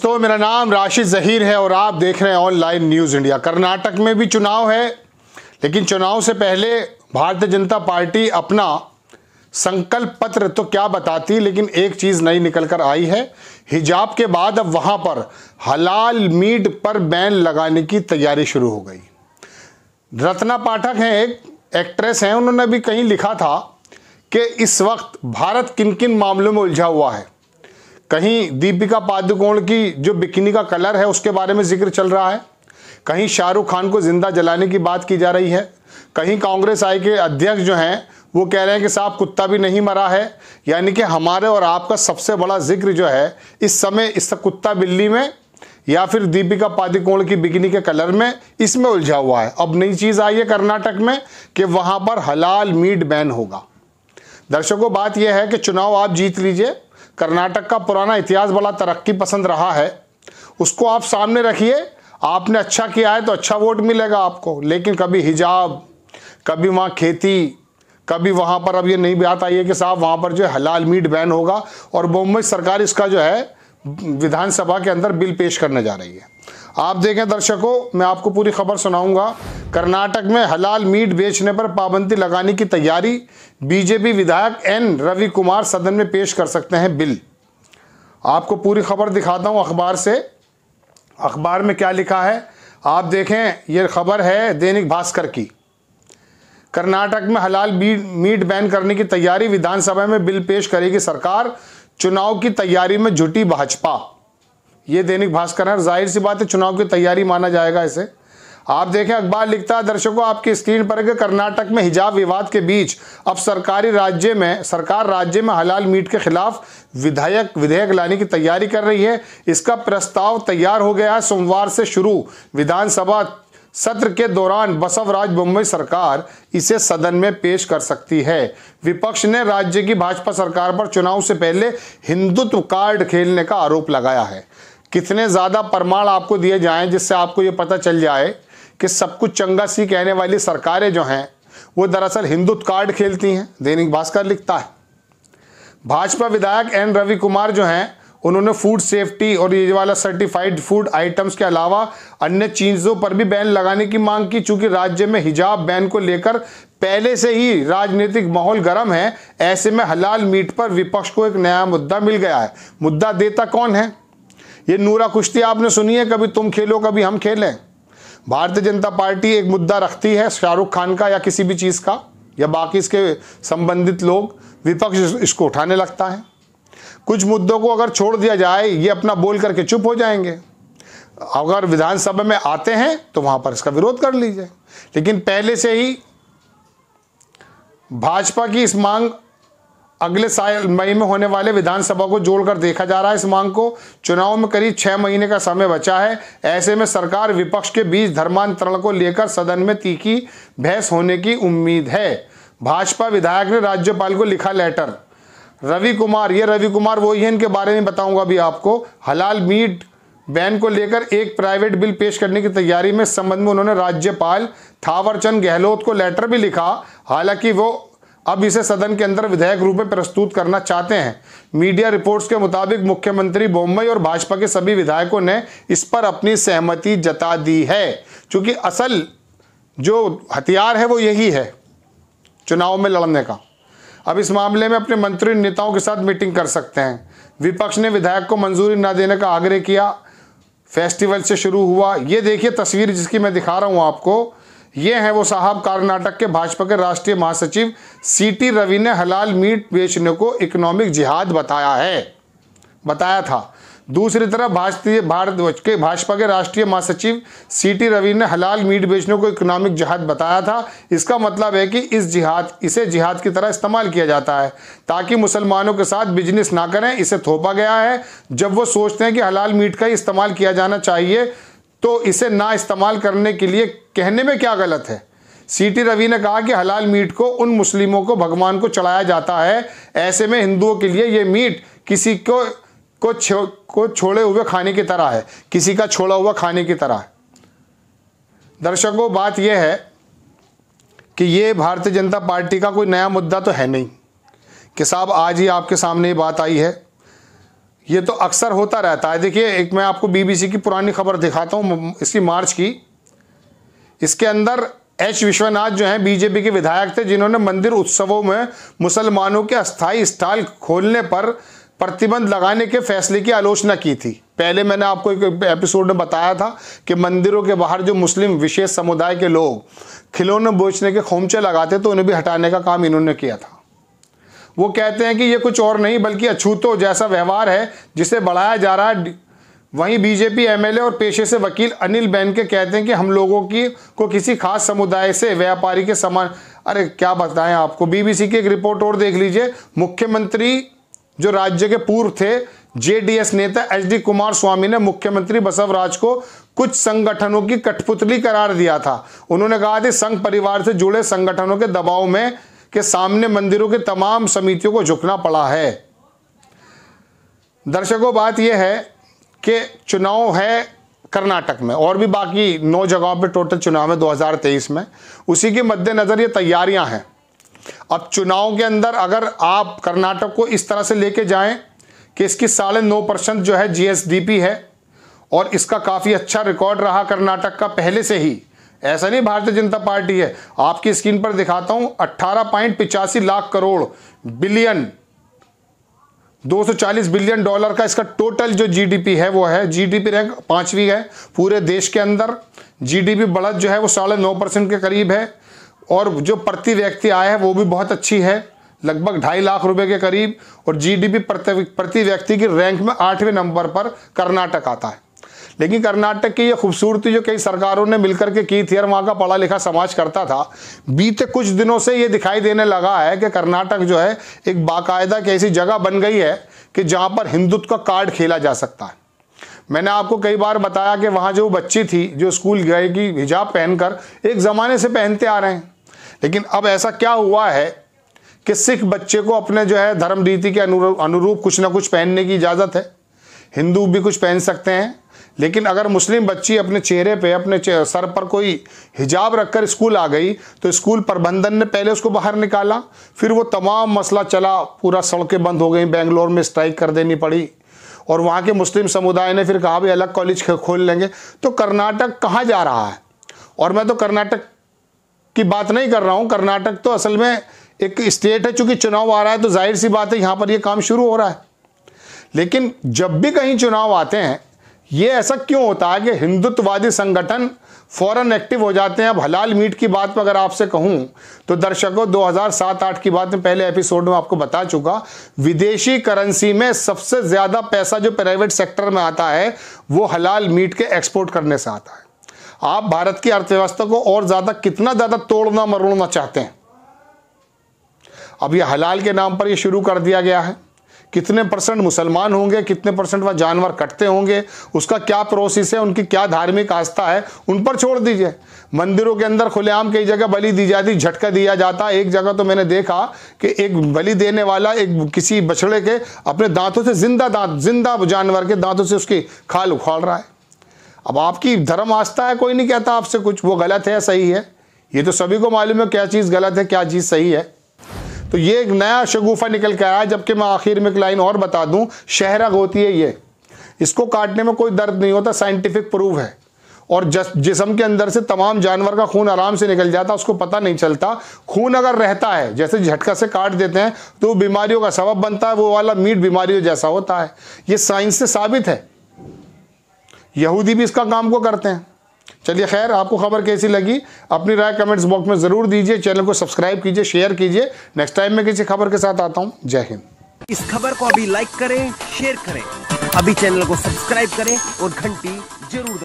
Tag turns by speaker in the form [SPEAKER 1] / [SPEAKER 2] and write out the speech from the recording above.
[SPEAKER 1] दोस्तों मेरा नाम राशिद जहीर है और आप देख रहे हैं ऑनलाइन न्यूज़ इंडिया कर्नाटक में भी चुनाव है लेकिन चुनाव से पहले भारतीय जनता पार्टी अपना संकल्प पत्र तो क्या बताती लेकिन एक चीज़ नई निकल कर आई है हिजाब के बाद अब वहां पर हलाल मीट पर बैन लगाने की तैयारी शुरू हो गई रत्ना पाठक हैं एक एक्ट्रेस हैं उन्होंने भी कहीं लिखा था कि इस वक्त भारत किन किन मामलों में उलझा हुआ है कहीं दीपिका पादुकोण की जो बिकनी का कलर है उसके बारे में जिक्र चल रहा है कहीं शाहरुख खान को जिंदा जलाने की बात की जा रही है कहीं कांग्रेस आई के अध्यक्ष जो हैं वो कह रहे हैं कि साहब कुत्ता भी नहीं मरा है यानी कि हमारे और आपका सबसे बड़ा जिक्र जो है इस समय इस कुत्ता बिल्ली में या फिर दीपिका पादुकोण की बिकनी के कलर में इसमें उलझा हुआ है अब नई चीज़ आई है कर्नाटक में कि वहाँ पर हलाल मीट बैन होगा दर्शकों बात यह है कि चुनाव आप जीत लीजिए कर्नाटक का पुराना इतिहास बड़ा तरक्की पसंद रहा है उसको आप सामने रखिए आपने अच्छा किया है तो अच्छा वोट मिलेगा आपको लेकिन कभी हिजाब कभी वहाँ खेती कभी वहाँ पर अब ये नहीं बात आई है कि साहब वहाँ पर जो है हलाल मीट बैन होगा और मुंबई सरकार इसका जो है विधानसभा के अंदर बिल पेश करने जा रही है आप देखें दर्शकों मैं आपको पूरी खबर सुनाऊंगा कर्नाटक में हलाल मीट बेचने पर पाबंदी लगाने की तैयारी बीजेपी विधायक एन रवि कुमार सदन में पेश कर सकते हैं बिल आपको पूरी खबर दिखाता हूं अखबार से अखबार में क्या लिखा है आप देखें यह खबर है दैनिक भास्कर की कर्नाटक में हलाल मीट बैन करने की तैयारी विधानसभा में बिल पेश करेगी सरकार चुनाव की तैयारी में जुटी भाजपा ये दैनिक भास्कर है जाहिर सी बात है चुनाव की तैयारी माना जाएगा इसे आप देखें अखबार लिखता है दर्शकों आपकी स्क्रीन पर कि कर्नाटक में हिजाब विवाद के बीच अब सरकारी राज्य में सरकार राज्य में हलाल मीट के खिलाफ विधायक विधेयक लाने की तैयारी कर रही है इसका प्रस्ताव तैयार हो गया है सोमवार से शुरू विधानसभा सत्र के दौरान बसवराज बम्बई सरकार इसे सदन में पेश कर सकती है विपक्ष ने राज्य की भाजपा सरकार पर चुनाव से पहले हिंदुत्व कार्ड खेलने का आरोप लगाया है कितने ज़्यादा प्रमाण आपको दिए जाएं जिससे आपको ये पता चल जाए कि सब कुछ चंगा सी कहने वाली सरकारें जो हैं वो दरअसल हिंदुत्व कार्ड खेलती हैं दैनिक भास्कर लिखता है भाजपा विधायक एन रवि कुमार जो हैं उन्होंने फूड सेफ्टी और ये वाला सर्टिफाइड फूड आइटम्स के अलावा अन्य चीज़ों पर भी बैन लगाने की मांग की चूंकि राज्य में हिजाब बैन को लेकर पहले से ही राजनीतिक माहौल गर्म है ऐसे में हलाल मीट पर विपक्ष को एक नया मुद्दा मिल गया है मुद्दा देता कौन है ये नूरा कुश्ती आपने सुनी है कभी तुम खेलो कभी हम खेलें भारतीय जनता पार्टी एक मुद्दा रखती है शाहरुख खान का या किसी भी चीज़ का या बाकी इसके संबंधित लोग विपक्ष इसको उठाने लगता है कुछ मुद्दों को अगर छोड़ दिया जाए ये अपना बोल करके चुप हो जाएंगे अगर विधानसभा में आते हैं तो वहाँ पर इसका विरोध कर लीजिए लेकिन पहले से ही भाजपा की इस मांग अगले साल मई में होने वाले विधानसभा को जोड़कर देखा जा रहा है इस मांग को चुनाव में करीब छह महीने का समय बचा है ऐसे में सरकार विपक्ष के बीच धर्मांतरण को लेकर सदन में तीखी बहस होने की उम्मीद है भाजपा विधायक ने राज्यपाल को लिखा लेटर रवि कुमार ये रवि कुमार वही है इनके बारे में बताऊंगा अभी आपको हलाल मीट बैन को लेकर एक प्राइवेट बिल पेश करने की तैयारी में संबंध में उन्होंने राज्यपाल थावरचंद गहलोत को लेटर भी लिखा हालांकि वो अब इसे सदन के अंदर विधेयक रूप में प्रस्तुत करना चाहते हैं मीडिया रिपोर्ट्स के मुताबिक मुख्यमंत्री बोम्बई और भाजपा के सभी विधायकों ने इस पर अपनी सहमति जता दी है क्योंकि असल जो हथियार है वो यही है चुनाव में लड़ने का अब इस मामले में अपने मंत्री नेताओं के साथ मीटिंग कर सकते हैं विपक्ष ने विधायक को मंजूरी ना देने का आग्रह किया फेस्टिवल से शुरू हुआ ये देखिए तस्वीर जिसकी मैं दिखा रहा हूँ आपको ये हैं वो साहब कर्नाटक के भाजपा के राष्ट्रीय महासचिव सीटी रवि ने हलाल मीट बेचने को इकोनॉमिक जिहाद बताया है बताया था दूसरी तरफ भारतीय भारत के भाजपा के राष्ट्रीय महासचिव सीटी रवि ने हलाल मीट बेचने को इकोनॉमिक जिहाद बताया था इसका मतलब है कि इस जिहाद इसे जिहाद की तरह इस्तेमाल किया जाता है ताकि मुसलमानों के साथ बिजनेस ना करें इसे थोपा गया है जब वो सोचते हैं कि हलाल मीट का ही इस्तेमाल किया जाना चाहिए तो इसे ना इस्तेमाल करने के लिए कहने में क्या गलत है सी टी रवि ने कहा कि हलाल मीट को उन मुस्लिमों को भगवान को चढ़ाया जाता है ऐसे में हिंदुओं के लिए ये मीट किसी को को छो, को छोड़े हुए खाने की तरह है किसी का छोड़ा हुआ खाने की तरह है दर्शकों बात यह है कि ये भारतीय जनता पार्टी का कोई नया मुद्दा तो है नहीं कि साहब आज ही आपके सामने ये बात आई है ये तो अक्सर होता रहता है देखिए एक मैं आपको बीबीसी की पुरानी खबर दिखाता हूँ इसी मार्च की इसके अंदर एच विश्वनाथ जो हैं बीजेपी के विधायक थे जिन्होंने मंदिर उत्सवों में मुसलमानों के अस्थाई स्टॉल खोलने पर प्रतिबंध लगाने के फैसले की आलोचना की थी पहले मैंने आपको एक एपिसोड में बताया था कि मंदिरों के बाहर जो मुस्लिम विशेष समुदाय के लोग खिलौने बोचने के खोमचे लगाते तो उन्हें भी हटाने का काम इन्होंने किया था वो कहते हैं कि ये कुछ और नहीं बल्कि अछूतो जैसा व्यवहार है जिसे बढ़ाया जा रहा है वहीं बीजेपी एमएलए और पेशे से वकील अनिल बैन के कहते हैं कि हम लोगों की को किसी खास समुदाय से व्यापारी के समान अरे क्या बताएं आपको बीबीसी की एक रिपोर्ट और देख लीजिए मुख्यमंत्री जो राज्य के पूर्व थे जेडीएस नेता एचडी कुमार स्वामी ने मुख्यमंत्री बसवराज को कुछ संगठनों की कठपुतली करार दिया था उन्होंने कहा कि संघ परिवार से जुड़े संगठनों के दबाव में के सामने मंदिरों के तमाम समितियों को झुकना पड़ा है दर्शकों बात यह है कि चुनाव है कर्नाटक में और भी बाकी नौ जगहों पे टोटल चुनाव है 2023 में उसी के मद्देनज़र ये तैयारियां हैं अब चुनाव के अंदर अगर आप कर्नाटक को इस तरह से लेके जाएं कि इसकी साढ़े नौ परसेंट जो है जीएसडीपी है और इसका काफ़ी अच्छा रिकॉर्ड रहा कर्नाटक का पहले से ही ऐसा नहीं भारतीय जनता पार्टी है आपकी स्क्रीन पर दिखाता हूं अट्ठारह पॉइंट पिचासी lakh crore billion 240 billion dollar का इसका टोटल जो जीडीपी है वो है जीडीपी रैंक पांचवी है पूरे देश के अंदर जीडीपी बढ़त जो है वो साढ़े नौ परसेंट के करीब है और जो प्रति व्यक्ति आय है वो भी बहुत अच्छी है लगभग ढाई लाख रुपए के करीब और जीडीपी प्रति व्यक्ति की रैंक में आठवें नंबर पर कर्नाटक आता है लेकिन कर्नाटक की ये खूबसूरती जो कई सरकारों ने मिलकर के की थी और वहाँ का पढ़ा लिखा समाज करता था बीते कुछ दिनों से ये दिखाई देने लगा है कि कर्नाटक जो है एक बाकायदा की ऐसी जगह बन गई है कि जहाँ पर हिंदुत्व का कार्ड खेला जा सकता है मैंने आपको कई बार बताया कि वहाँ जो बच्ची थी जो स्कूल गए कि हिजाब पहनकर एक ज़माने से पहनते आ रहे हैं लेकिन अब ऐसा क्या हुआ है कि सिख बच्चे को अपने जो है धर्म रीति के अनुरूप कुछ ना कुछ पहनने की इजाज़त है हिंदू भी कुछ पहन सकते हैं लेकिन अगर मुस्लिम बच्ची अपने चेहरे पे अपने चेहरे, सर पर कोई हिजाब रखकर स्कूल आ गई तो स्कूल प्रबंधन ने पहले उसको बाहर निकाला फिर वो तमाम मसला चला पूरा सड़कें बंद हो गई बेंगलोर में स्ट्राइक कर देनी पड़ी और वहाँ के मुस्लिम समुदाय ने फिर कहा भी अलग कॉलेज खोल लेंगे तो कर्नाटक कहाँ जा रहा है और मैं तो कर्नाटक की बात नहीं कर रहा हूँ कर्नाटक तो असल में एक स्टेट है चूँकि चुनाव आ रहा है तो जाहिर सी बात है यहाँ पर ये काम शुरू हो रहा है लेकिन जब भी कहीं चुनाव आते हैं ये ऐसा क्यों होता है कि हिंदुत्ववादी संगठन फौरन एक्टिव हो जाते हैं अब हलाल मीट की बात अगर आपसे कहूं तो दर्शकों 2007-8 की बात में पहले एपिसोड में आपको बता चुका विदेशी करेंसी में सबसे ज़्यादा पैसा जो प्राइवेट सेक्टर में आता है वो हलाल मीट के एक्सपोर्ट करने से आता है आप भारत की अर्थव्यवस्था को और ज़्यादा कितना ज़्यादा तोड़ना मरोड़ना चाहते हैं अब यह हलाल के नाम पर यह शुरू कर दिया गया है कितने परसेंट मुसलमान होंगे कितने परसेंट वह जानवर कटते होंगे उसका क्या प्रोसेस है उनकी क्या धार्मिक आस्था है उन पर छोड़ दीजिए मंदिरों के अंदर खुलेआम कई जगह बलि दी जाती झटका दिया जाता एक जगह तो मैंने देखा कि एक बलि देने वाला एक किसी बछड़े के अपने दांतों से जिंदा दांत जिंदा जानवर के दांतों से उसकी खाल उखाड़ रहा है अब आपकी धर्म आस्था है कोई नहीं कहता आपसे कुछ वो गलत है सही है ये तो सभी को मालूम है क्या चीज़ गलत है क्या चीज़ सही है तो ये एक नया शगुफा निकल के आया जबकि मैं आखिर में एक लाइन और बता दूं शहरग होती है ये इसको काटने में कोई दर्द नहीं होता साइंटिफिक प्रूव है और जिसम के अंदर से तमाम जानवर का खून आराम से निकल जाता उसको पता नहीं चलता खून अगर रहता है जैसे झटका से काट देते हैं तो बीमारियों का सबब बनता है वो वाला मीट बीमारियों जैसा होता है ये साइंस से साबित है यहूदी भी इसका काम को करते हैं चलिए खैर आपको खबर कैसी लगी अपनी राय कमेंट्स बॉक्स में ज़रूर दीजिए चैनल को सब्सक्राइब कीजिए शेयर कीजिए नेक्स्ट टाइम मैं किसी खबर के साथ आता हूँ जय हिंद इस खबर को अभी लाइक करें शेयर करें अभी चैनल को सब्सक्राइब करें और घंटी जरूर